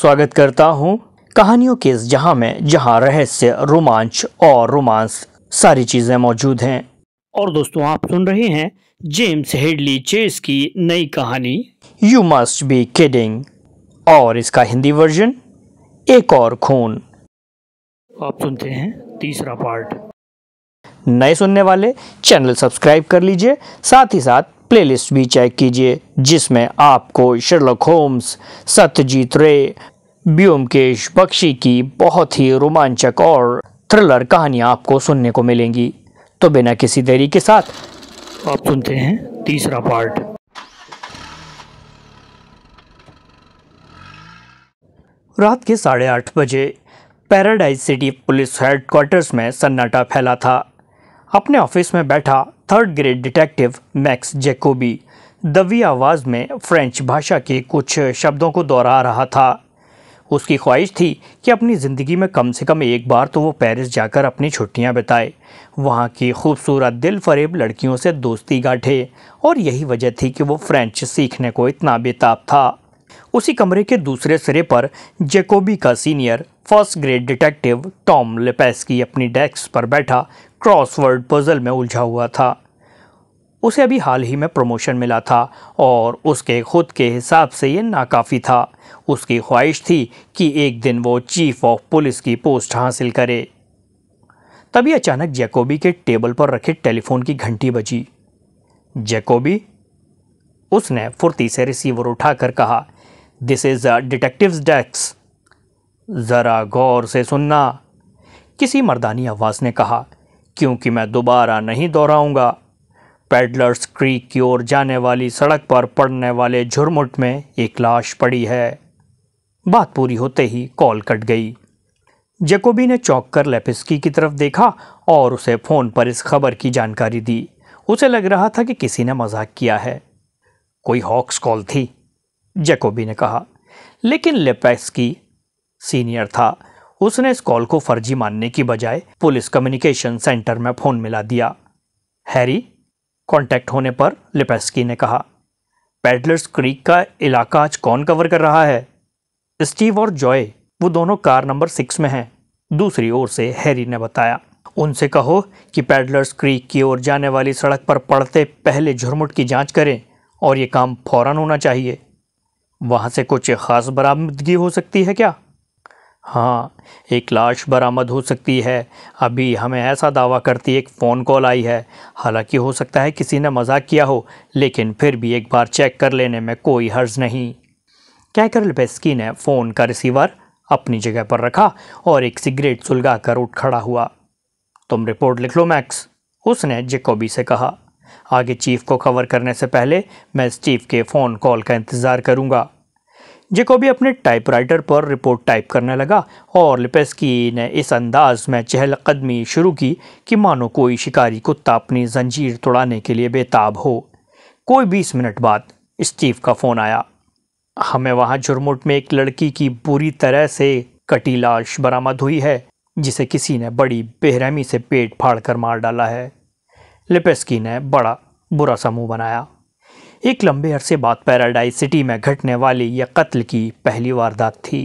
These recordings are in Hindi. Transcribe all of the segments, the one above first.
स्वागत करता हूँ कहानियों के इस जहाँ में जहाँ रहस्य रोमांच और रोमांस सारी चीज़ें मौजूद हैं और दोस्तों आप सुन रहे हैं जेम्स हेडली चेस की नई कहानी यू मस्ट बी किडिंग और इसका हिंदी वर्जन एक और खून आप सुनते हैं तीसरा पार्ट नए सुनने वाले चैनल सब्सक्राइब कर लीजिए साथ ही साथ प्लेलिस्ट भी चेक कीजिए जिसमें आपको शर्लक होम्स सत्यजीत रे ब्योमकेश बख्शी की बहुत ही रोमांचक और थ्रिलर कहानियाँ आपको सुनने को मिलेंगी तो बिना किसी देरी के साथ आप सुनते हैं तीसरा पार्ट रात के साढ़े आठ बजे पैराडाइज सिटी पुलिस हेडक्वार्टर्स में सन्नाटा फैला था अपने ऑफिस में बैठा third grade detective Max Jacoby दवी आवाज़ में फ्रेंच भाषा के कुछ शब्दों को दोहरा रहा था उसकी ख्वाहिश थी कि अपनी ज़िंदगी में कम से कम एक बार तो वो पेरिस जाकर अपनी छुट्टियां बिताए वहाँ की खूबसूरत दिल फरेब लड़कियों से दोस्ती गाठे और यही वजह थी कि वो फ्रेंच सीखने को इतना बेताब था उसी कमरे के दूसरे सिरे पर जेकोबी का senior first grade detective Tom की अपनी डेस्क पर बैठा क्रॉसवर्ड पजल में उलझा हुआ था उसे अभी हाल ही में प्रमोशन मिला था और उसके खुद के हिसाब से ये नाकाफ़ी था उसकी ख्वाहिश थी कि एक दिन वो चीफ ऑफ पुलिस की पोस्ट हासिल करे तभी अचानक जैकोबी के टेबल पर रखे टेलीफोन की घंटी बजी जैकोबी उसने फुर्ती से रिसीवर उठाकर कहा this is a detective desk ज़रा गौर से सुनना किसी मर्दानी आवाज़ ने कहा क्योंकि मैं दोबारा नहीं दोहराऊंगा पेडलर्स क्रीक की ओर जाने वाली सड़क पर पड़ने वाले झुरमुट में एक लाश पड़ी है बात पूरी होते ही कॉल कट गई जेकोबी ने चौंक कर लेपिस्की की तरफ देखा और उसे फ़ोन पर इस खबर की जानकारी दी उसे लग रहा था कि किसी ने मजाक किया है कोई हॉक्स कॉल थी जैकोबी ने कहा लेकिन की सीनियर था उसने इस कॉल को फर्जी मानने की बजाय पुलिस कम्युनिकेशन सेंटर में फ़ोन मिला दिया हैरी कांटेक्ट होने पर लिपेस्की ने कहा पेडलर्स क्रीक का इलाका आज कौन कवर कर रहा है स्टीव और जॉय वो दोनों कार नंबर सिक्स में हैं दूसरी ओर से हैरी ने बताया उनसे कहो कि पेडलर्स क्रीक की ओर जाने वाली सड़क पर पड़ते पहले झुरमुट की जांच करें और ये काम फौरन होना चाहिए वहाँ से कुछ ख़ास बरामदगी हो सकती है क्या हाँ एक लाश बरामद हो सकती है अभी हमें ऐसा दावा करती एक फ़ोन कॉल आई है हालांकि हो सकता है किसी ने मजाक किया हो लेकिन फिर भी एक बार चेक कर लेने में कोई हर्ज नहीं कहकर लिपेस्की ने फ़ोन का रिसीवर अपनी जगह पर रखा और एक सिगरेट सुलगा कर उठ खड़ा हुआ तुम रिपोर्ट लिख लो मैक्स उसने जेकोबी से कहा आगे चीफ को कवर करने से पहले मैं स्टीव के फ़ोन कॉल का इंतज़ार करूंगा। जेकोबी अपने टाइपराइटर पर रिपोर्ट टाइप करने लगा और लिपेस्की ने इस अंदाज में चहलकदमी शुरू की कि मानो कोई शिकारी कुत्ता अपनी जंजीर तोड़ाने के लिए बेताब हो कोई बीस मिनट बाद स्टीव का फ़ोन आया हमें वहाँ झुरमुट में एक लड़की की बुरी तरह से कटी लाश बरामद हुई है जिसे किसी ने बड़ी बेरहमी से पेट फाड़ मार डाला है लिपेस्की ने बड़ा बुरा समूह बनाया एक लंबे अरसे बाद पैराडाइज सिटी में घटने वाली यह कत्ल की पहली वारदात थी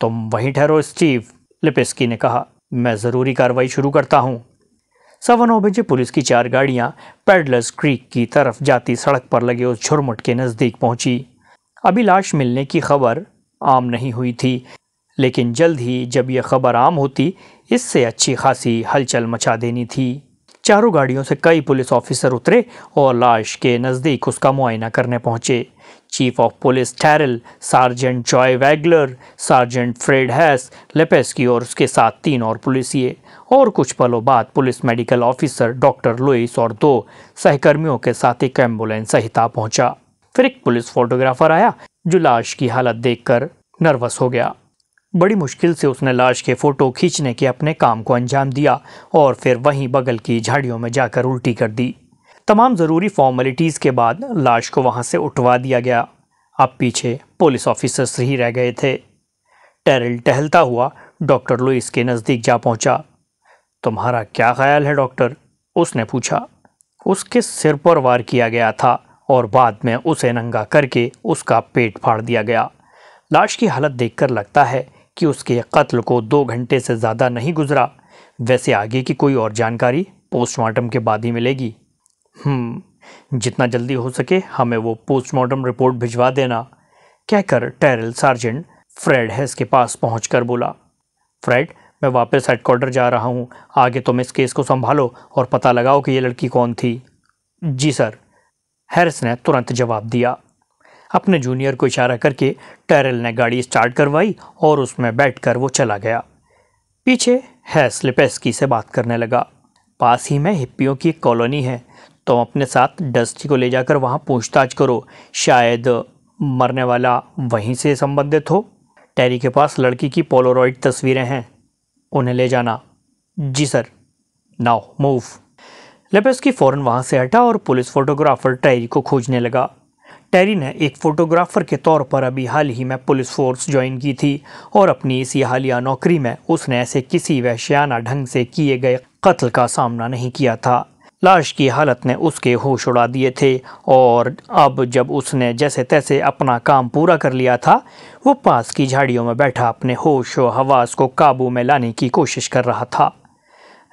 तुम वहीं ठहरो स्टीव लिपेस्की ने कहा मैं ज़रूरी कार्रवाई शुरू करता हूँ सवा नौ बजे पुलिस की चार गाड़ियाँ पेडलर्स क्रीक की तरफ जाती सड़क पर लगे उस झुरमुट के नज़दीक पहुंची अभी लाश मिलने की खबर आम नहीं हुई थी लेकिन जल्द ही जब यह खबर आम होती इससे अच्छी खासी हलचल मचा देनी थी चारों गाड़ियों से कई पुलिस ऑफिसर उतरे और लाश के नज़दीक उसका मुआयना करने पहुंचे chief of police Terrell sergeant Joe Wagler sergeant Fred Hess Lepski और उसके साथ तीन और पुलिसिए और कुछ पलों बाद police medical officer doctor Lewis और दो सहकर्मियों के साथ एक एम्बुलेंस सहिता पहुंचा फिर एक पुलिस फोटोग्राफर आया जो लाश की हालत देखकर नर्वस हो गया बड़ी मुश्किल से उसने लाश के फ़ोटो खींचने के अपने काम को अंजाम दिया और फिर वहीं बगल की झाड़ियों में जाकर उल्टी कर दी तमाम ज़रूरी फॉर्मेलिटीज़ के बाद लाश को वहाँ से उठवा दिया गया अब पीछे पुलिस ऑफिसर्स ही रह गए थे टेरल टहलता हुआ डॉक्टर लुइस के नज़दीक जा पहुंचा। तुम्हारा क्या ख्याल है डॉक्टर उसने पूछा उसके सिर पर वार किया गया था और बाद में उसे नंगा करके उसका पेट फाड़ दिया गया लाश की हालत देखकर लगता है कि उसके कत्ल को दो घंटे से ज़्यादा नहीं गुजरा वैसे आगे की कोई और जानकारी पोस्टमार्टम के बाद ही मिलेगी हम्म, जितना जल्दी हो सके हमें वो पोस्टमार्टम रिपोर्ट भिजवा देना कहकर टेरल सार्जेंट फ्रेड हैस के पास पहुँच बोला फ्रेड मैं वापस हेडक्वार्टर जा रहा हूँ आगे तुम इस केस को संभालो और पता लगाओ कि ये लड़की कौन थी जी सर हैरिस ने तुरंत जवाब दिया अपने जूनियर को इशारा करके टैरल ने गाड़ी स्टार्ट करवाई और उसमें बैठकर वो चला गया पीछे हैस लिपेस्की से बात करने लगा पास ही में हिप्पियों की एक कॉलोनी है तुम तो अपने साथ डस्टी को ले जाकर वहाँ पूछताछ करो शायद मरने वाला वहीं से संबंधित हो टैरी के पास लड़की की पोलोरॉइड तस्वीरें हैं उन्हें ले जाना जी सर नाउ मूव लेपेस की फ़ौरन वहाँ से हटा और पुलिस फोटोग्राफर टैरी को खोजने लगा टेरी ने एक फ़ोटोग्राफ़र के तौर पर अभी हाल ही में पुलिस फोर्स ज्वाइन की थी और अपनी इसी हालिया नौकरी में उसने ऐसे किसी वहशियाना ढंग से किए गए कत्ल का सामना नहीं किया था लाश की हालत ने उसके होश उड़ा दिए थे और अब जब उसने जैसे तैसे अपना काम पूरा कर लिया था वो पास की झाड़ियों में बैठा अपने होश व हवास को काबू में लाने की कोशिश कर रहा था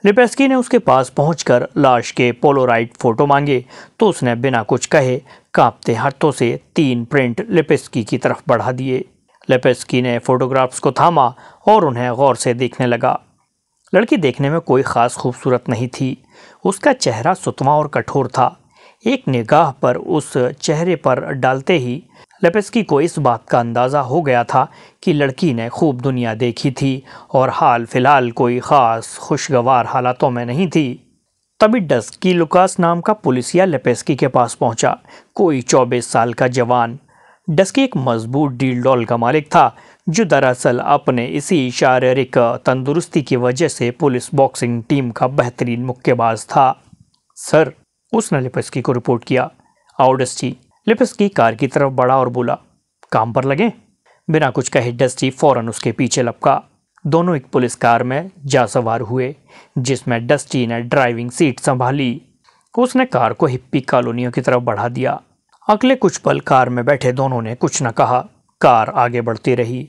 लिपेस्की ने उसके पास पहुंचकर लाश के पोलोराइड फ़ोटो मांगे तो उसने बिना कुछ कहे कांपते हाथों से तीन प्रिंट लेपेस्की की तरफ बढ़ा दिए लेपेस्की ने फोटोग्राफ्स को थामा और उन्हें गौर से देखने लगा लड़की देखने में कोई ख़ास खूबसूरत नहीं थी उसका चेहरा सुतवा और कठोर था एक निगाह पर उस चेहरे पर डालते ही लेपेस्की को इस बात का अंदाज़ा हो गया था कि लड़की ने खूब दुनिया देखी थी और हाल फिलहाल कोई ख़ास खुशगवार हालातों में नहीं थी तभी डस्की लुकास नाम का पुलिसिया लेपेस्की के पास पहुंचा कोई चौबीस साल का जवान डस्की एक मजबूत डील डॉल का मालिक था जो दरअसल अपने इसी शारीरिक तंदुरुस्ती की वजह से पुलिस बॉक्सिंग टीम का बेहतरीन मुक्केबाज था सर उसने लिपस्की को रिपोर्ट किया आओ डस्टी लिपस्की कार की तरफ बढ़ा और बोला काम पर लगे बिना कुछ कहे डस्टी फौरन उसके पीछे लपका दोनों एक पुलिस कार में जा सवार हुए जिसमें डस्टी ने ड्राइविंग सीट संभाली उसने कार को हिप्पी कॉलोनियों की तरफ बढ़ा दिया अगले कुछ पल कार में बैठे दोनों ने कुछ न कहा कार आगे बढ़ती रही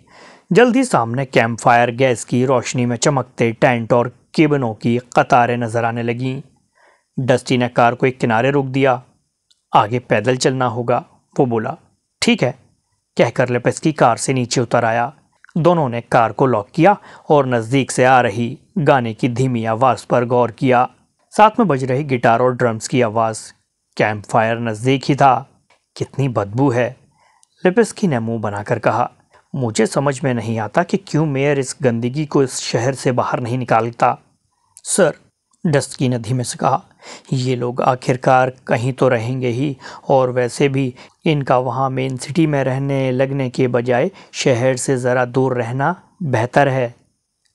जल्दी सामने कैंप फायर गैस की रोशनी में चमकते टेंट और केबनों की कतारें नजर आने लगीं डस्टी ने कार को एक किनारे रोक दिया आगे पैदल चलना होगा वो बोला ठीक है कहकर लेपस की कार से नीचे उतर आया दोनों ने कार को लॉक किया और नज़दीक से आ रही गाने की धीमी आवाज़ पर गौर किया साथ में बज रही गिटार और ड्रम्स की आवाज़ कैंप फायर नज़दीक ही था कितनी बदबू है लिपिस्की ने मुंह बनाकर कहा मुझे समझ में नहीं आता कि क्यों मेयर इस गंदगी को इस शहर से बाहर नहीं निकालता सर डस्की ने धीमे से कहा ये लोग आखिरकार कहीं तो रहेंगे ही और वैसे भी इनका वहाँ मेन सिटी में रहने लगने के बजाय शहर से ज़रा दूर रहना बेहतर है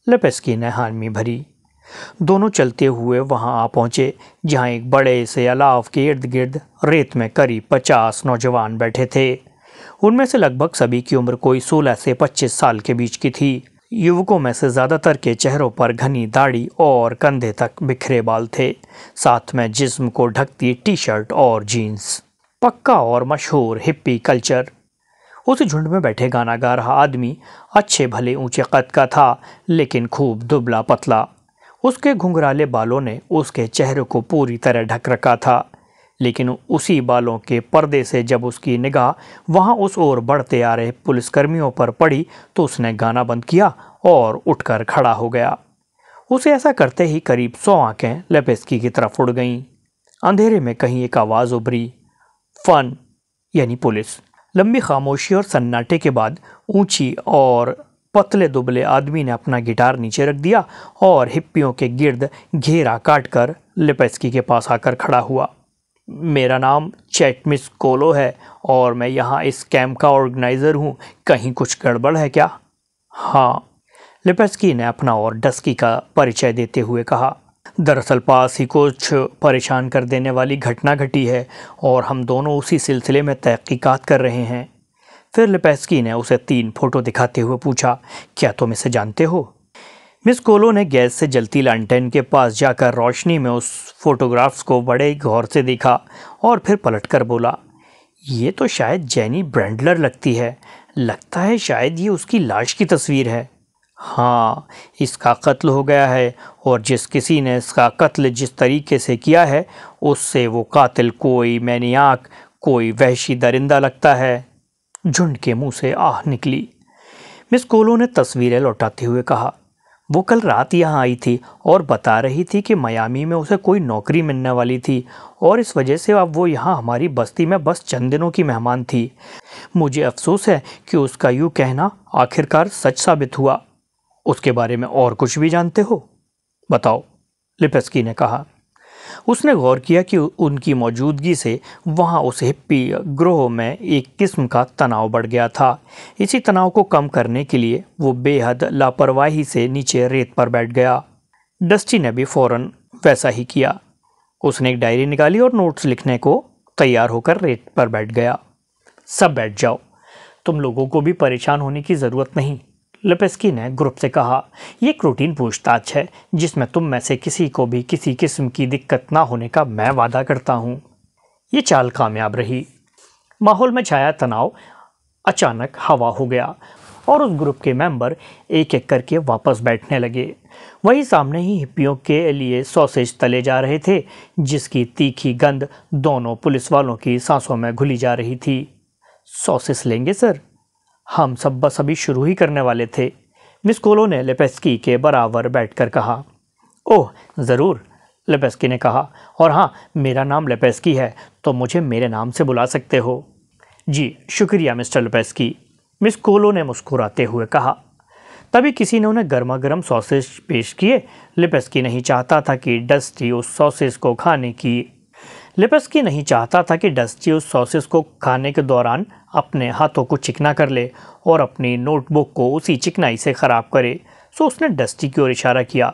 लपेस्की ने हामी भरी दोनों चलते हुए वहाँ आ पहुँचे जहाँ एक बड़े से अलाव के इर्द गिर्द रेत में करीब पचास नौजवान बैठे थे उनमें से लगभग सभी की उम्र कोई सोलह से पच्चीस साल के बीच की थी युवकों में से ज़्यादातर के चेहरों पर घनी दाढ़ी और कंधे तक बिखरे बाल थे साथ में जिस्म को ढकती टी शर्ट और जीन्स पक्का और मशहूर हिप्पी कल्चर उस झुंड में बैठे गाना गा रहा आदमी अच्छे भले ऊंचे कद का था लेकिन खूब दुबला पतला उसके घुंघराले बालों ने उसके चेहरे को पूरी तरह ढक रखा था लेकिन उसी बालों के पर्दे से जब उसकी निगाह वहाँ उस ओर बढ़ते आ रहे पुलिसकर्मियों पर पड़ी तो उसने गाना बंद किया और उठकर खड़ा हो गया उसे ऐसा करते ही करीब सौ आंखें लेपेस्की की तरफ उड़ गईं अंधेरे में कहीं एक आवाज़ उभरी फन यानी पुलिस लंबी खामोशी और सन्नाटे के बाद ऊंची और पतले दुबले आदमी ने अपना गिटार नीचे रख दिया और हिप्पियों के गिर्द घेरा काट कर के पास आकर खड़ा हुआ मेरा नाम चैटमिस कोलो है और मैं यहाँ इस कैंप का ऑर्गेनाइज़र हूँ कहीं कुछ गड़बड़ है क्या हाँ लिपेस्की ने अपना और डस्की का परिचय देते हुए कहा दरअसल पास ही कुछ परेशान कर देने वाली घटना घटी है और हम दोनों उसी सिलसिले में तहकीकात कर रहे हैं फिर लिपेस्की ने उसे तीन फ़ोटो दिखाते हुए पूछा क्या तुम इसे जानते हो मिस कोलो ने गैस से जलती लालटेन के पास जाकर रोशनी में उस फोटोग्राफ्स को बड़े गौर से देखा और फिर पलटकर बोला ये तो शायद जैनी ब्रैंडलर लगती है लगता है शायद ये उसकी लाश की तस्वीर है हाँ इसका कत्ल हो गया है और जिस किसी ने इसका कत्ल जिस तरीके से किया है उससे वो कातिल कोई मैनियाक कोई वहशी दरिंदा लगता है झुंड के मुंह से आह निकली मिस कोलो ने तस्वीरें लौटाते हुए कहा वो कल रात यहाँ आई थी और बता रही थी कि मयामी में उसे कोई नौकरी मिलने वाली थी और इस वजह से अब वो यहाँ हमारी बस्ती में बस चंद दिनों की मेहमान थी मुझे अफसोस है कि उसका यूँ कहना आखिरकार सच साबित हुआ उसके बारे में और कुछ भी जानते हो बताओ लिपस्की ने कहा उसने गौर किया कि उनकी मौजूदगी से वहाँ उस हिप्पी ग्रोह में एक किस्म का तनाव बढ़ गया था इसी तनाव को कम करने के लिए वो बेहद लापरवाही से नीचे रेत पर बैठ गया डस्टी ने भी फौरन वैसा ही किया उसने एक डायरी निकाली और नोट्स लिखने को तैयार होकर रेत पर बैठ गया सब बैठ जाओ तुम लोगों को भी परेशान होने की ज़रूरत नहीं लिपेस्की ने ग्रुप से कहा यह एक रूटीन पूछताछ है जिसमें तुम में से किसी को भी किसी किस्म की दिक्कत ना होने का मैं वादा करता हूँ ये चाल कामयाब रही माहौल में छाया तनाव अचानक हवा हो गया और उस ग्रुप के मेंबर एक एक करके वापस बैठने लगे वही सामने ही हिप्पियों के लिए सॉसेज तले जा रहे थे जिसकी तीखी गंध दोनों पुलिस वालों की सांसों में घुली जा रही थी सॉसेस लेंगे सर हम सब बस अभी शुरू ही करने वाले थे मिस कोलो ने लेपेस्की के बराबर बैठकर कहा ओह ज़रूर लेपेस्की ने कहा और हाँ मेरा नाम लेपेस्की है तो मुझे मेरे नाम से बुला सकते हो जी शुक्रिया मिस्टर लेपेस्की मिस कोलो ने मुस्कुराते हुए कहा तभी किसी ने उन्हें गर्मा गर्म सॉसेज पेश किए लिपेस्की नहीं चाहता था कि डस्टी उस सॉसेज को खाने की लिपस्की नहीं चाहता था कि डस्टी उस सॉसेस को खाने के दौरान अपने हाथों को चिकना कर ले और अपनी नोटबुक को उसी चिकनाई से ख़राब करे सो उसने डस्टी की ओर इशारा किया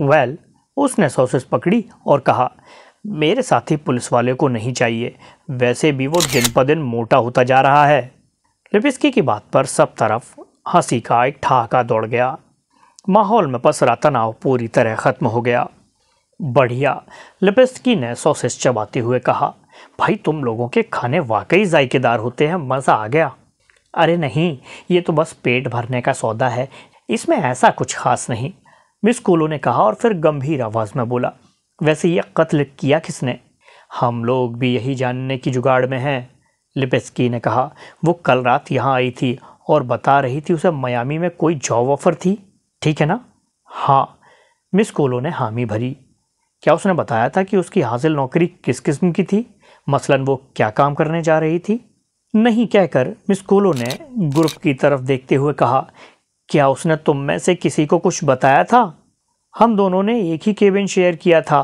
वेल well, उसने सॉसेस पकड़ी और कहा मेरे साथी पुलिस वाले को नहीं चाहिए वैसे भी वो दिन ब दिन मोटा होता जा रहा है लिपिस्की की बात पर सब तरफ हंसी का एक ठहाका दौड़ गया माहौल में पसरा तनाव पूरी तरह ख़त्म हो गया बढ़िया लिपेस्की ने सॉसेज चबाते हुए कहा भाई तुम लोगों के खाने वाकई जायकेदार होते हैं मज़ा आ गया अरे नहीं ये तो बस पेट भरने का सौदा है इसमें ऐसा कुछ खास नहीं मिस कोलो ने कहा और फिर गंभीर आवाज़ में बोला वैसे ये कत्ल किया किसने हम लोग भी यही जानने की जुगाड़ में हैं लिपेस्की ने कहा वो कल रात यहाँ आई थी और बता रही थी उसे मयामी में कोई जॉब ऑफर थी ठीक है ना हाँ मिस कोलो ने हामी भरी क्या उसने बताया था कि उसकी हासिल नौकरी किस किस्म की थी मसलन वो क्या काम करने जा रही थी नहीं कहकर मिस कोलो ने ग्रुप की तरफ देखते हुए कहा क्या उसने तुम में से किसी को कुछ बताया था हम दोनों ने एक ही केबिन शेयर किया था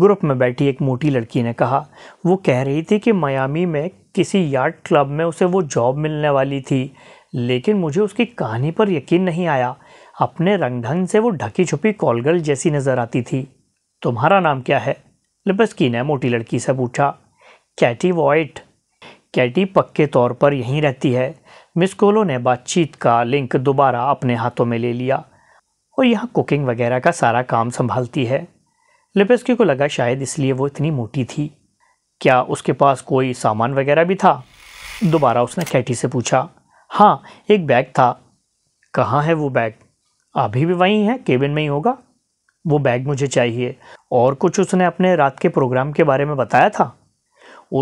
ग्रुप में बैठी एक मोटी लड़की ने कहा वो कह रही थी कि मयामी में किसी यार्ड क्लब में उसे वो जॉब मिलने वाली थी लेकिन मुझे उसकी कहानी पर यकीन नहीं आया अपने रंग ढंग से वो ढकी छुपी कॉलगर्ल जैसी नज़र आती थी तुम्हारा नाम क्या है लिबस्की ने मोटी लड़की से पूछा कैटी वॉइट कैटी पक्के तौर पर यहीं रहती है मिस कोलो ने बातचीत का लिंक दोबारा अपने हाथों में ले लिया और यहाँ कुकिंग वगैरह का सारा काम संभालती है लिपस्की को लगा शायद इसलिए वो इतनी मोटी थी क्या उसके पास कोई सामान वगैरह भी था दोबारा उसने कैटी से पूछा हाँ एक बैग था कहाँ है वो बैग अभी भी वहीं है केबिन में ही होगा वो बैग मुझे चाहिए और कुछ उसने अपने रात के प्रोग्राम के बारे में बताया था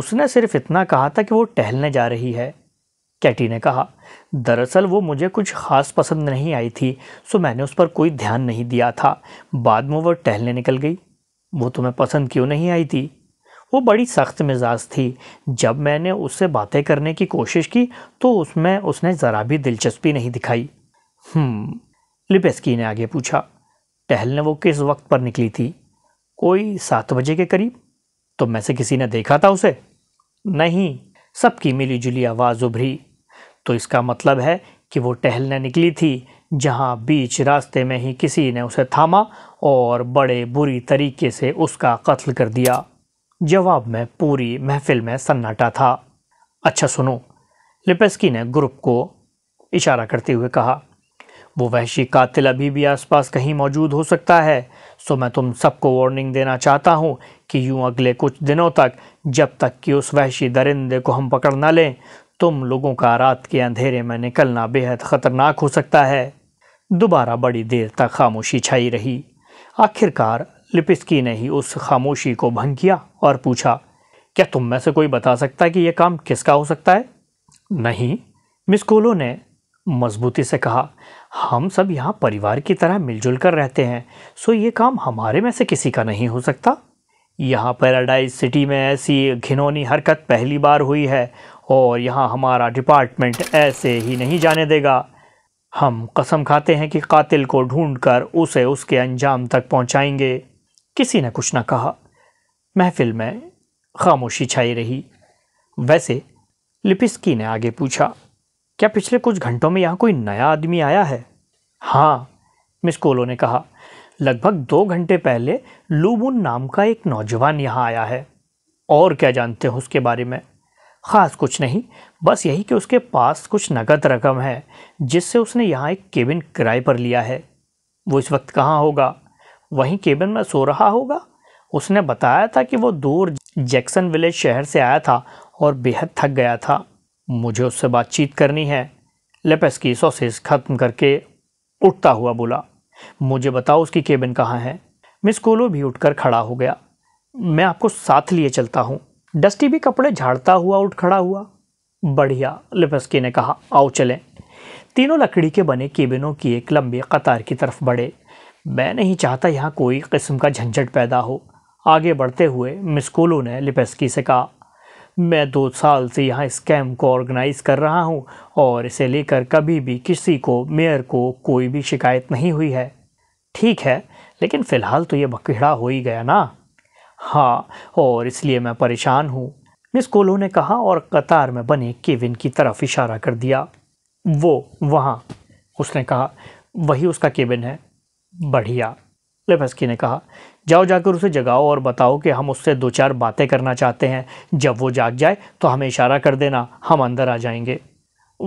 उसने सिर्फ इतना कहा था कि वो टहलने जा रही है कैटी ने कहा दरअसल वो मुझे कुछ ख़ास पसंद नहीं आई थी सो मैंने उस पर कोई ध्यान नहीं दिया था बाद में वो टहलने निकल गई वो तुम्हें पसंद क्यों नहीं आई थी वो बड़ी सख्त मिजाज थी जब मैंने उससे बातें करने की कोशिश की तो उसमें उसने ज़रा भी दिलचस्पी नहीं दिखाई हम्म, लिपेस्की ने आगे पूछा टहलने वो किस वक्त पर निकली थी कोई सात बजे के करीब तो मैं से किसी ने देखा था उसे नहीं सबकी मिली जुली आवाज़ उभरी तो इसका मतलब है कि वो टहलने निकली थी जहाँ बीच रास्ते में ही किसी ने उसे थामा और बड़े बुरी तरीके से उसका कत्ल कर दिया जवाब में पूरी महफिल में सन्नाटा था अच्छा सुनो लिपेस्की ने ग्रुप को इशारा करते हुए कहा वो वहशी कातिल अभी भी आसपास कहीं मौजूद हो सकता है सो मैं तुम सबको वार्निंग देना चाहता हूँ कि यूँ अगले कुछ दिनों तक जब तक कि उस वहशी दरिंदे को हम पकड़ ना लें तुम लोगों का रात के अंधेरे में निकलना बेहद ख़तरनाक हो सकता है दोबारा बड़ी देर तक खामोशी छाई रही आखिरकार लिपिस्की ने ही उस खामोशी को भंग किया और पूछा क्या तुम में से कोई बता सकता है कि यह काम किसका हो सकता है नहीं मिस कोलो ने मजबूती से कहा हम सब यहाँ परिवार की तरह मिलजुल कर रहते हैं सो ये काम हमारे में से किसी का नहीं हो सकता यहाँ पैराडाइज सिटी में ऐसी घिनौनी हरकत पहली बार हुई है और यहाँ हमारा डिपार्टमेंट ऐसे ही नहीं जाने देगा हम कसम खाते हैं कि कातिल को ढूंढकर उसे उसके अंजाम तक पहुँचाएंगे किसी ने कुछ ना कहा महफिल में खामोशी छाई रही वैसे लिपिस्की ने आगे पूछा क्या पिछले कुछ घंटों में यहाँ कोई नया आदमी आया है हाँ मिस कोलो ने कहा लगभग दो घंटे पहले लूबुन नाम का एक नौजवान यहाँ आया है और क्या जानते हो उसके बारे में ख़ास कुछ नहीं बस यही कि उसके पास कुछ नकद रकम है जिससे उसने यहाँ एक केबिन किराए पर लिया है वो इस वक्त कहाँ होगा वहीं केबिन में सो रहा होगा उसने बताया था कि वो दूर जैक्सन विलेज शहर से आया था और बेहद थक गया था मुझे उससे बातचीत करनी है लेपेस की सॉसेस ख़त्म करके उठता हुआ बोला मुझे बताओ उसकी केबिन कहाँ है मिस कोलो भी उठकर खड़ा हो गया मैं आपको साथ लिए चलता हूँ डस्टी भी कपड़े झाड़ता हुआ उठ खड़ा हुआ बढ़िया लिपस्की ने कहा आओ चलें तीनों लकड़ी के बने केबिनों की एक लंबी कतार की तरफ बढ़े मैं नहीं चाहता यहाँ कोई किस्म का झंझट पैदा हो आगे बढ़ते हुए मिस कोलो ने लिपस्की से कहा मैं दो साल से यहाँ इस कैम्प को ऑर्गेनाइज़ कर रहा हूँ और इसे लेकर कभी भी किसी को मेयर को कोई भी शिकायत नहीं हुई है ठीक है लेकिन फ़िलहाल तो ये बखेड़ा हो ही गया ना हाँ और इसलिए मैं परेशान हूँ मिस कोलो ने कहा और कतार में बने केविन की तरफ इशारा कर दिया वो वहाँ उसने कहा वही उसका केबिन है बढ़िया लेपस्की ने कहा जाओ जाकर उसे जगाओ और बताओ कि हम उससे दो चार बातें करना चाहते हैं जब वो जाग जाए तो हमें इशारा कर देना हम अंदर आ जाएंगे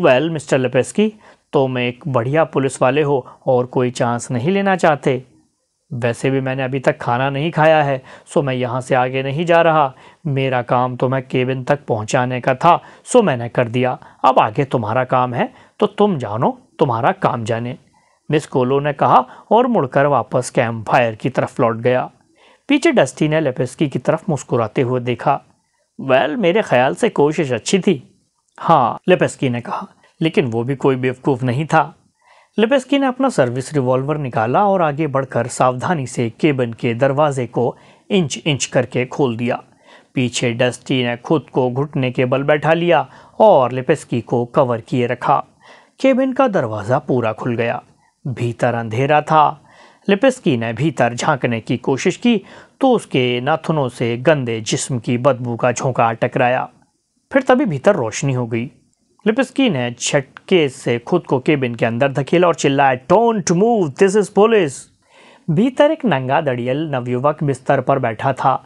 वेल मिस्टर लपेस्की तुम तो एक बढ़िया पुलिस वाले हो और कोई चांस नहीं लेना चाहते वैसे भी मैंने अभी तक खाना नहीं खाया है सो मैं यहाँ से आगे नहीं जा रहा मेरा काम तो मैं केबिन तक पहुँचाने का था सो मैंने कर दिया अब आगे तुम्हारा काम है तो तुम जानो तुम्हारा काम जाने मिस कोलो ने कहा और मुड़कर वापस कैंप फायर की तरफ लौट गया पीछे डस्टी ने लेपेस्की की तरफ मुस्कुराते हुए देखा वेल मेरे ख्याल से कोशिश अच्छी थी हाँ लेपेस्की ने कहा लेकिन वो भी कोई बेवकूफ़ नहीं था लेपेस्की ने अपना सर्विस रिवॉल्वर निकाला और आगे बढ़कर सावधानी से केबन के दरवाजे को इंच इंच करके खोल दिया पीछे डस्टी ने खुद को घुटने के बल बैठा लिया और लिपेस्की को कवर किए रखा केबिन का दरवाज़ा पूरा खुल गया भीतर अंधेरा था लिपिस्की ने भीतर झांकने की कोशिश की तो उसके नाथुनों से गंदे जिस्म की बदबू का झोंका टकराया फिर तभी भीतर रोशनी हो गई लिपिस्की ने झटके से खुद को केबिन के अंदर धकेला और चिल्लाया don't move this is police भीतर एक नंगा दड़ियल नवयुवक बिस्तर पर बैठा था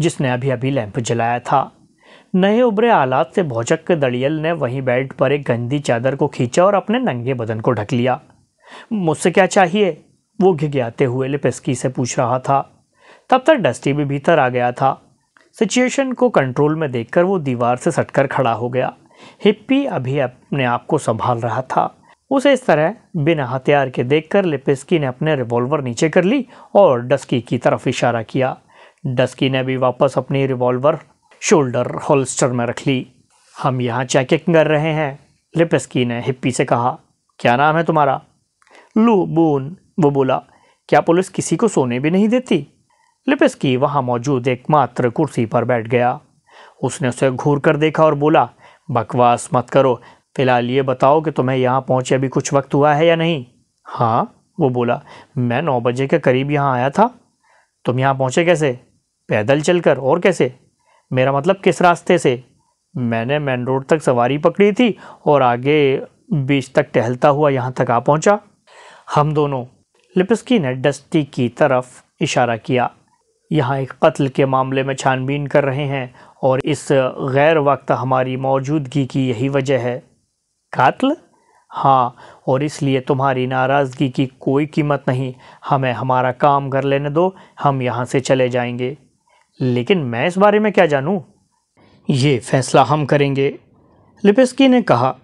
जिसने अभी अभी लैंप जलाया था नए उभरे आलात से भौचक दड़ियल ने वहीं बेड पर एक गंदी चादर को खींचा और अपने नंगे बदन को ढक लिया मुझसे क्या चाहिए वो घिघियाते हुए लिपेस्की से पूछ रहा था तब तक डस्टी भी भीतर आ गया था सिचुएशन को कंट्रोल में देखकर वो दीवार से सटकर खड़ा हो गया हिप्पी अभी अपने आप को संभाल रहा था उसे इस तरह बिना हथियार के देखकर लिपेस्की ने अपने रिवॉल्वर नीचे कर ली और डस्की की तरफ इशारा किया डस्की ने भी वापस अपनी रिवॉल्वर शोल्डर होल्स्टर में रख ली हम यहाँ चेकिंग कर रहे हैं लिपेस्की ने हिप्पी से कहा क्या नाम है तुम्हारा लू बून वो बोला क्या पुलिस किसी को सोने भी नहीं देती लिपिस्की वहाँ मौजूद एकमात्र कुर्सी पर बैठ गया उसने उसे घूर कर देखा और बोला बकवास मत करो फिलहाल ये बताओ कि तुम्हें यहाँ पहुँचे अभी कुछ वक्त हुआ है या नहीं हाँ वो बोला मैं नौ बजे के करीब यहाँ आया था तुम यहाँ पहुँचे कैसे पैदल चलकर और कैसे मेरा मतलब किस रास्ते से मैंने मेन रोड तक सवारी पकड़ी थी और आगे बीच तक टहलता हुआ यहाँ तक आ पहुँचा हम दोनों लिपस्की ने डस्टी की तरफ इशारा किया यहाँ एक कत्ल के मामले में छानबीन कर रहे हैं और इस गैर वक्त हमारी मौजूदगी की यही वजह है कत्ल हाँ और इसलिए तुम्हारी नाराज़गी की कोई कीमत नहीं हमें हमारा काम कर लेने दो हम यहाँ से चले जाएंगे लेकिन मैं इस बारे में क्या जानूँ ये फैसला हम करेंगे लिपस्की ने कहा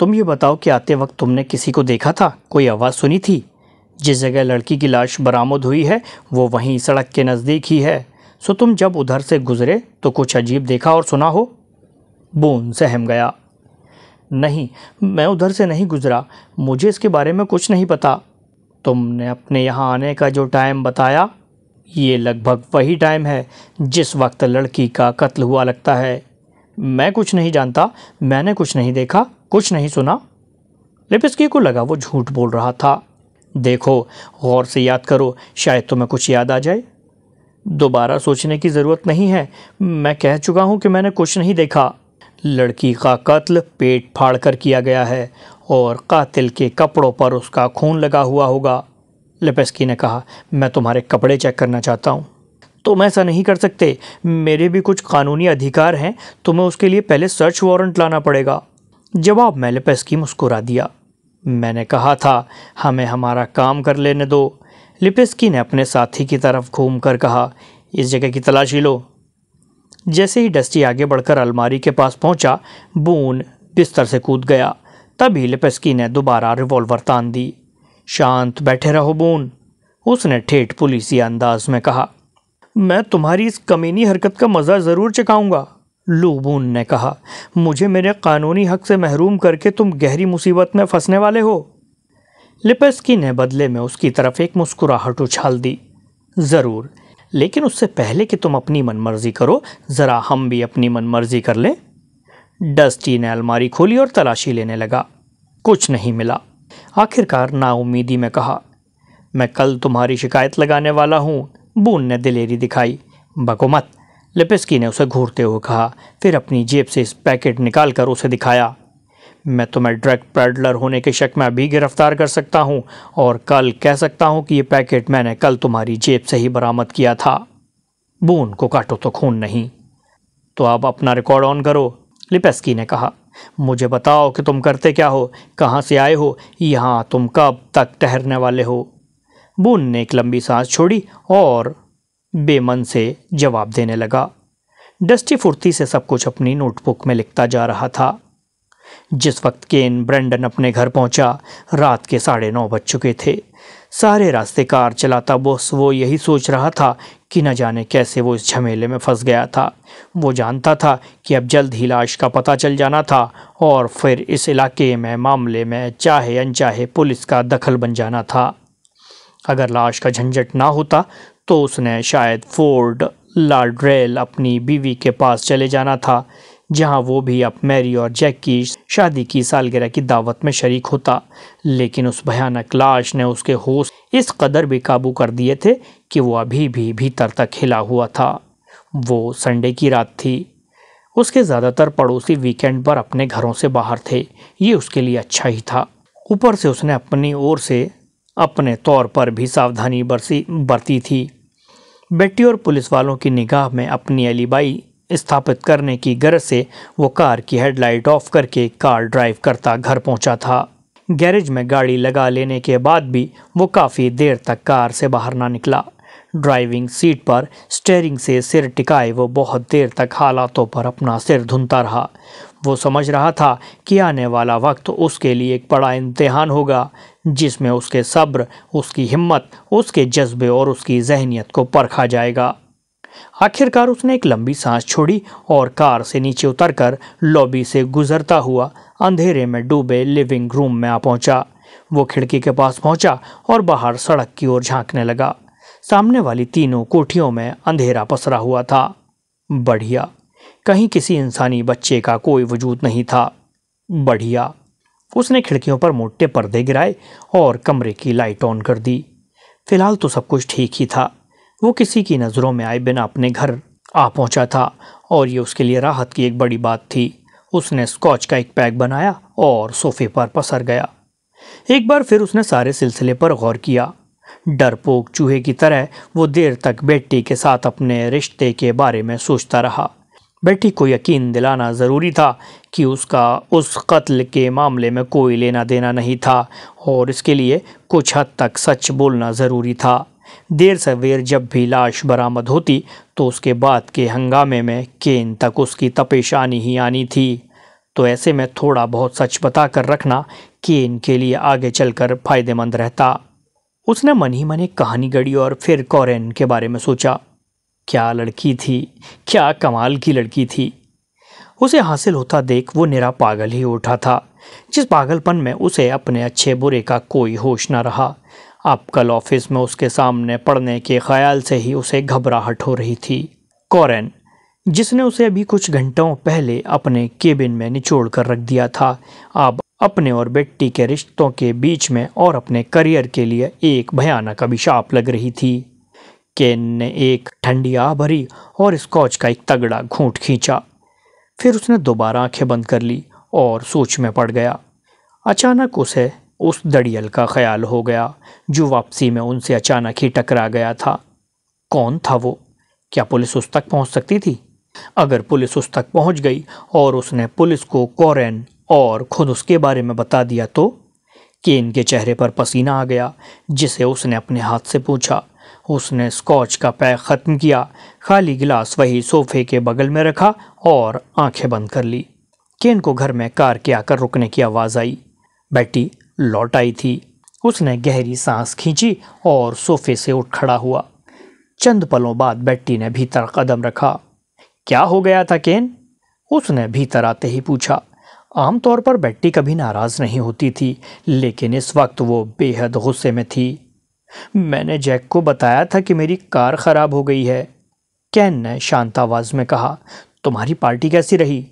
तुम ये बताओ कि आते वक्त तुमने किसी को देखा था कोई आवाज़ सुनी थी जिस जगह लड़की की लाश बरामद हुई है वो वहीं सड़क के नज़दीक ही है सो तुम जब उधर से गुज़रे तो कुछ अजीब देखा और सुना हो बून सहम गया नहीं मैं उधर से नहीं गुज़रा मुझे इसके बारे में कुछ नहीं पता तुमने अपने यहाँ आने का जो टाइम बताया ये लगभग वही टाइम है जिस वक्त लड़की का कत्ल हुआ लगता है मैं कुछ नहीं जानता मैंने कुछ नहीं देखा कुछ नहीं सुना लिपिस्की को लगा वो झूठ बोल रहा था देखो गौर से याद करो शायद तुम्हें कुछ याद आ जाए दोबारा सोचने की ज़रूरत नहीं है मैं कह चुका हूँ कि मैंने कुछ नहीं देखा लड़की का कत्ल पेट फाड़ कर किया गया है और कातिल के कपड़ों पर उसका खून लगा हुआ होगा लिपेस्की ने कहा मैं तुम्हारे कपड़े चेक करना चाहता हूँ तुम तो ऐसा नहीं कर सकते मेरे भी कुछ कानूनी अधिकार हैं तुम्हें तो उसके लिए पहले सर्च वारंट लाना पड़ेगा जवाब मैं लिपेस्की मुस्कुरा दिया मैंने कहा था हमें हमारा काम कर लेने दो लिपेस्की ने अपने साथी की तरफ घूम कर कहा इस जगह की तलाशी लो जैसे ही डस्टी आगे बढ़कर अलमारी के पास पहुंचा बून बिस्तर से कूद गया तभी लिपेस्की ने दोबारा रिवॉल्वर तान दी शांत बैठे रहो बून उसने ठेठ पुलिसिया अंदाज में कहा मैं तुम्हारी इस कमीनी हरकत का मज़ा ज़रूर चखाऊंगा लूबून ने कहा मुझे मेरे कानूनी हक से महरूम करके तुम गहरी मुसीबत में फंसने वाले हो लिपेस्की ने बदले में उसकी तरफ एक मुस्कुराहट उछाल दी ज़रूर लेकिन उससे पहले कि तुम अपनी मनमर्जी करो ज़रा हम भी अपनी मनमर्जी कर लें डस्टी ने अलमारी खोली और तलाशी लेने लगा कुछ नहीं मिला आखिरकार नाउमीदी में कहा मैं कल तुम्हारी शिकायत लगाने वाला हूँ बून ने दिलेरी दिखाई बकोमत लिपिस्की ने उसे घूरते हुए कहा फिर अपनी जेब से इस पैकेट निकाल कर उसे दिखाया मैं तुम्हें ड्रग पैडलर होने के शक में अभी गिरफ्तार कर सकता हूँ और कल कह सकता हूँ कि ये पैकेट मैंने कल तुम्हारी जेब से ही बरामद किया था बून को काटो तो खून नहीं तो आप अपना रिकॉर्ड ऑन करो लिपेस्की ने कहा मुझे बताओ कि तुम करते क्या हो कहाँ से आए हो यहाँ तुम कब तक ठहरने वाले हो बून ने एक लंबी सांस छोड़ी और बेमन से जवाब देने लगा डस्टी फुर्ती से सब कुछ अपनी नोटबुक में लिखता जा रहा था जिस वक्त केन ब्रेंडन अपने घर पहुंचा रात के साढ़े नौ बज चुके थे सारे रास्ते कार चलाता बोस वो यही सोच रहा था कि न जाने कैसे वो इस झमेले में फंस गया था वो जानता था कि अब जल्द ही लाश का पता चल जाना था और फिर इस इलाके में मामले में चाहे अनचाहे पुलिस का दखल बन जाना था अगर लाश का झंझट ना होता तो उसने शायद फोर्ड लाड्रेल अपनी बीवी के पास चले जाना था जहां वो भी अब मैरी और जैक की शादी की सालगिरह की दावत में शरीक होता लेकिन उस भयानक लाश ने उसके होश इस कदर बेकाबू कर दिए थे कि वो अभी भी भीतर तक हिला हुआ था वो संडे की रात थी उसके ज़्यादातर पड़ोसी वीकेंड पर अपने घरों से बाहर थे ये उसके लिए अच्छा ही था ऊपर से उसने अपनी ओर से अपने तौर पर भी सावधानी बरसी बरती थी बेटी और पुलिस वालों की निगाह में अपनी अलीबाई स्थापित करने की गरज से वो कार की हेडलाइट ऑफ करके कार ड्राइव करता घर पहुंचा था गैरेज में गाड़ी लगा लेने के बाद भी वो काफ़ी देर तक कार से बाहर ना निकला ड्राइविंग सीट पर स्टेयरिंग से सिर टिकाए वो बहुत देर तक हालातों पर अपना सिर धुनता रहा वो समझ रहा था कि आने वाला वक्त उसके लिए एक बड़ा इम्तहान होगा जिसमें उसके सब्र उसकी हिम्मत उसके जज्बे और उसकी जहनीत को परखा जाएगा आखिरकार उसने एक लंबी सांस छोड़ी और कार से नीचे उतरकर लॉबी से गुजरता हुआ अंधेरे में डूबे लिविंग रूम में आ पहुंचा वो खिड़की के पास पहुंचा और बाहर सड़क की ओर झांकने लगा सामने वाली तीनों कोठियों में अंधेरा पसरा हुआ था बढ़िया कहीं किसी इंसानी बच्चे का कोई वजूद नहीं था बढ़िया उसने खिड़कियों पर मोटे पर्दे गिराए और कमरे की लाइट ऑन कर दी फिलहाल तो सब कुछ ठीक ही था वो किसी की नज़रों में आए बिना अपने घर आ पहुंचा था और ये उसके लिए राहत की एक बड़ी बात थी उसने स्कॉच का एक पैक बनाया और सोफे पर पसर गया एक बार फिर उसने सारे सिलसिले पर गौर किया डरपोक चूहे की तरह वो देर तक बेटी के साथ अपने रिश्ते के बारे में सोचता रहा बेटी को यकीन दिलाना ज़रूरी था कि उसका उस कत्ल के मामले में कोई लेना देना नहीं था और इसके लिए कुछ हद तक सच बोलना ज़रूरी था देर सवेर जब भी लाश बरामद होती तो उसके बाद के हंगामे में केन तक उसकी तपेश आनी ही आनी थी तो ऐसे में थोड़ा बहुत सच बता कर रखना केन के लिए आगे चलकर फायदेमंद रहता उसने मन ही मन एक कहानी गढ़ी और फिर कॉरेन के बारे में सोचा क्या लड़की थी क्या कमाल की लड़की थी उसे हासिल होता देख वो निरा पागल ही उठा था जिस पागलपन में उसे अपने अच्छे बुरे का कोई होश ना रहा अब कल ऑफिस में उसके सामने पड़ने के ख्याल से ही उसे घबराहट हो रही थी कॉरेन जिसने उसे अभी कुछ घंटों पहले अपने केबिन में निचोड़ कर रख दिया था अब अपने और बेटी के रिश्तों के बीच में और अपने करियर के लिए एक भयानक अभिशाप लग रही थी केन ने एक ठंडी आ भरी और स्कॉच का एक तगड़ा घूंट खींचा फिर उसने दोबारा आंखें बंद कर ली और सोच में पड़ गया अचानक उसे उस दड़ियल का ख्याल हो गया जो वापसी में उनसे अचानक ही टकरा गया था कौन था वो क्या पुलिस उस तक पहुंच सकती थी अगर पुलिस उस तक पहुंच गई और उसने पुलिस को कॉरेन और खुद उसके बारे में बता दिया तो केन के चेहरे पर पसीना आ गया जिसे उसने अपने हाथ से पूछा उसने स्कॉच का पैक ख़त्म किया खाली गिलास वही सोफे के बगल में रखा और आंखें बंद कर ली केन को घर में कार के आकर रुकने की आवाज़ आई बेटी लौट आई थी उसने गहरी सांस खींची और सोफे से उठ खड़ा हुआ चंद पलों बाद बेटी ने भीतर कदम रखा क्या हो गया था केन उसने भीतर आते ही पूछा आमतौर पर बेटी कभी नाराज़ नहीं होती थी लेकिन इस वक्त वो बेहद गुस्से में थी मैंने जैक को बताया था कि मेरी कार खराब हो गई है कैन ने शांत आवाज में कहा तुम्हारी पार्टी कैसी रही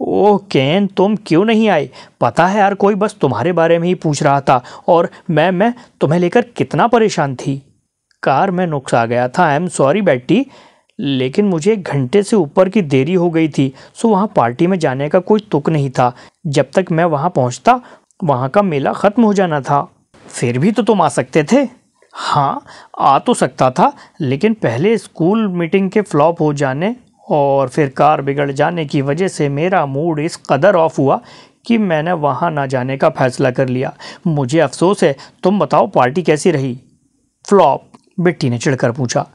ओह कैन तुम क्यों नहीं आए पता है यार कोई बस तुम्हारे बारे में ही पूछ रहा था और मैं मैं तुम्हें लेकर कितना परेशान थी कार में नुक्स आ गया था आई एम सॉरी बैटी लेकिन मुझे एक घंटे से ऊपर की देरी हो गई थी सो वहाँ पार्टी में जाने का कोई तुक नहीं था जब तक मैं वहाँ पहुँचता वहाँ का मेला ख़त्म हो जाना था फिर भी तो तुम आ सकते थे हाँ आ तो सकता था लेकिन पहले स्कूल मीटिंग के फ्लॉप हो जाने और फिर कार बिगड़ जाने की वजह से मेरा मूड इस कदर ऑफ हुआ कि मैंने वहाँ ना जाने का फैसला कर लिया मुझे अफसोस है तुम बताओ पार्टी कैसी रही फ्लॉप बेटी ने चिढ़कर पूछा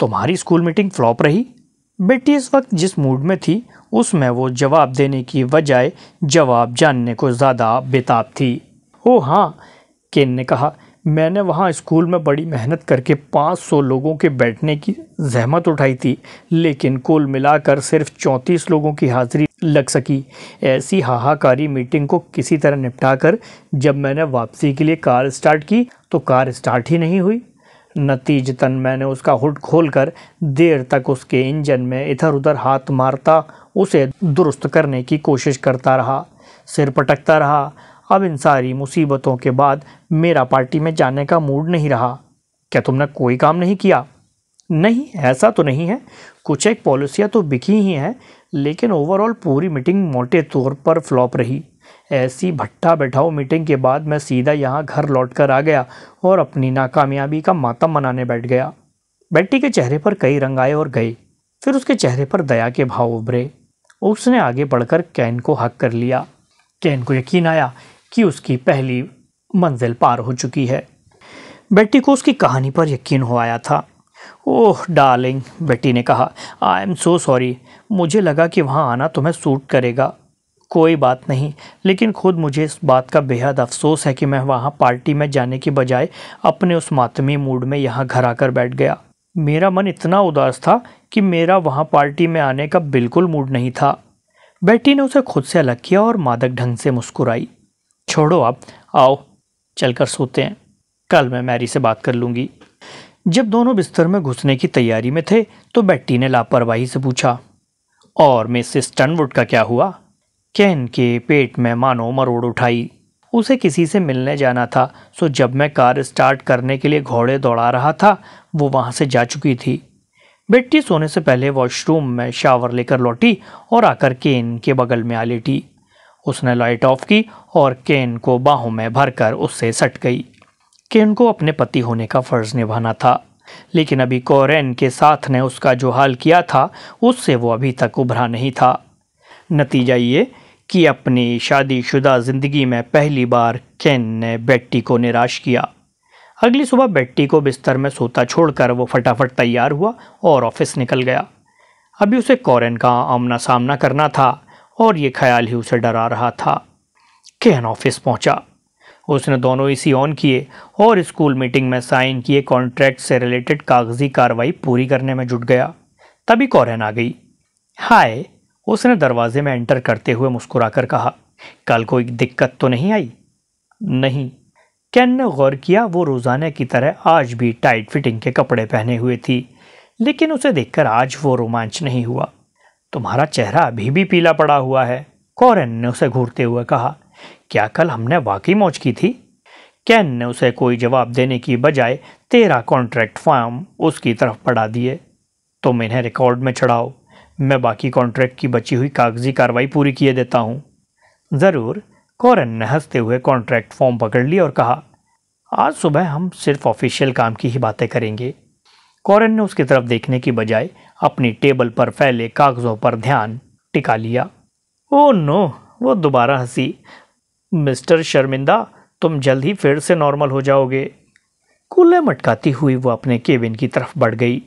तुम्हारी स्कूल मीटिंग फ्लॉप रही बेटी इस वक्त जिस मूड में थी उसमें वो जवाब देने की बजाय जवाब जानने को ज़्यादा बेताब थी ओ हाँ केन ने कहा मैंने वहाँ स्कूल में बड़ी मेहनत करके 500 लोगों के बैठने की जहमत उठाई थी लेकिन कुल मिलाकर सिर्फ 34 लोगों की हाज़िरी लग सकी ऐसी हाहाकारी मीटिंग को किसी तरह निपटाकर जब मैंने वापसी के लिए कार स्टार्ट की तो कार स्टार्ट ही नहीं हुई नतीजतन मैंने उसका हुड खोलकर देर तक उसके इंजन में इधर उधर हाथ मारता उसे दुरुस्त करने की कोशिश करता रहा सिर पटकता रहा अब इन सारी मुसीबतों के बाद मेरा पार्टी में जाने का मूड नहीं रहा क्या तुमने कोई काम नहीं किया नहीं ऐसा तो नहीं है कुछ एक पॉलिसियाँ तो बिकी ही हैं लेकिन ओवरऑल पूरी मीटिंग मोटे तौर पर फ्लॉप रही ऐसी भट्टा बैठाओ मीटिंग के बाद मैं सीधा यहाँ घर लौट कर आ गया और अपनी नाकामयाबी का मातम मनाने बैठ गया बेटी के चेहरे पर कई रंग आए और गए फिर उसके चेहरे पर दया के भाव उभरे उसने आगे बढ़कर कैन को हक कर लिया कैन को यकीन आया कि उसकी पहली मंजिल पार हो चुकी है बेटी को उसकी कहानी पर यकीन हो आया था ओह डार्लिंग बेटी ने कहा आई एम सो सॉरी मुझे लगा कि वहाँ आना तुम्हें सूट करेगा कोई बात नहीं लेकिन खुद मुझे इस बात का बेहद अफसोस है कि मैं वहाँ पार्टी में जाने के बजाय अपने उस मातमी मूड में यहाँ घर आकर बैठ गया मेरा मन इतना उदास था कि मेरा वहाँ पार्टी में आने का बिल्कुल मूड नहीं था बेटी ने उसे खुद से अलग किया और मादक ढंग से मुस्कुराई छोड़ो आप आओ चलकर सोते हैं कल मैं मैरी से बात कर लूँगी जब दोनों बिस्तर में घुसने की तैयारी में थे तो बेट्टी ने लापरवाही से पूछा और मिस टनवुड का क्या हुआ कैन के पेट में मानो मरोड़ उठाई उसे किसी से मिलने जाना था सो जब मैं कार स्टार्ट करने के लिए घोड़े दौड़ा रहा था वो वहाँ से जा चुकी थी बेटी सोने से पहले वॉशरूम में शावर लेकर लौटी और आकर केन के बगल में आ लेटी उसने लाइट ऑफ की और केन को बाहों में भरकर उससे सट गई केन को अपने पति होने का फ़र्ज निभाना था लेकिन अभी कोरेन के साथ ने उसका जो हाल किया था उससे वो अभी तक उभरा नहीं था नतीजा ये कि अपनी शादीशुदा ज़िंदगी में पहली बार केन ने बेट्टी को निराश किया अगली सुबह बेट्टी को बिस्तर में सोता छोड़कर वो फटाफट तैयार हुआ और ऑफिस निकल गया अभी उसे कोरेन का आमना सामना करना था और ये ख्याल ही उसे डरा रहा था केन ऑफिस पहुंचा उसने दोनों इसी ऑन किए और स्कूल मीटिंग में साइन किए कॉन्ट्रैक्ट से रिलेटेड कागजी कार्रवाई पूरी करने में जुट गया तभी कॉरेन आ गई हाय उसने दरवाजे में एंटर करते हुए मुस्कुराकर कहा कल कोई दिक्कत तो नहीं आई नहीं कैन ने गौर किया वो रोज़ाना की तरह आज भी टाइट फिटिंग के कपड़े पहने हुए थी लेकिन उसे देखकर आज वो रोमांच नहीं हुआ तुम्हारा चेहरा अभी भी पीला पड़ा हुआ है कॉरन ने उसे घूरते हुए कहा क्या कल हमने वाकई मौज की थी कैन ने उसे कोई जवाब देने की बजाय तेरा कॉन्ट्रैक्ट फॉर्म उसकी तरफ पढ़ा दिए तुम इन्हें रिकॉर्ड में चढ़ाओ मैं बाकी कॉन्ट्रैक्ट की बची हुई कागजी कार्रवाई पूरी किए देता हूँ ज़रूर कॉरन ने हंसते हुए कॉन्ट्रैक्ट फॉर्म पकड़ लिया और कहा आज सुबह हम सिर्फ ऑफिशियल काम की ही बातें करेंगे कॉरन ने उसकी तरफ देखने की बजाय अपनी टेबल पर फैले कागज़ों पर ध्यान टिका लिया ओ नो वो दोबारा हंसी मिस्टर शर्मिंदा तुम जल्द ही फिर से नॉर्मल हो जाओगे कूल्हे मटकाती हुई वो अपने केबिन की तरफ बढ़ गई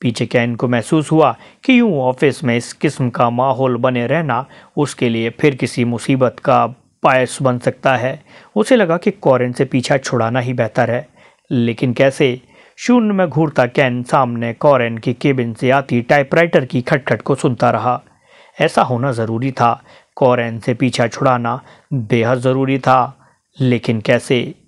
पीछे कैन को महसूस हुआ कि यूं ऑफिस में इस किस्म का माहौल बने रहना उसके लिए फिर किसी मुसीबत का पायस बन सकता है उसे लगा कि कॉरेन से पीछा छुड़ाना ही बेहतर है लेकिन कैसे शून्य में घूरता कैन सामने कॉरेन की केबिन से आती टाइपराइटर की खटखट को सुनता रहा ऐसा होना ज़रूरी था कॉरेन से पीछा छुड़ाना बेहद ज़रूरी था लेकिन कैसे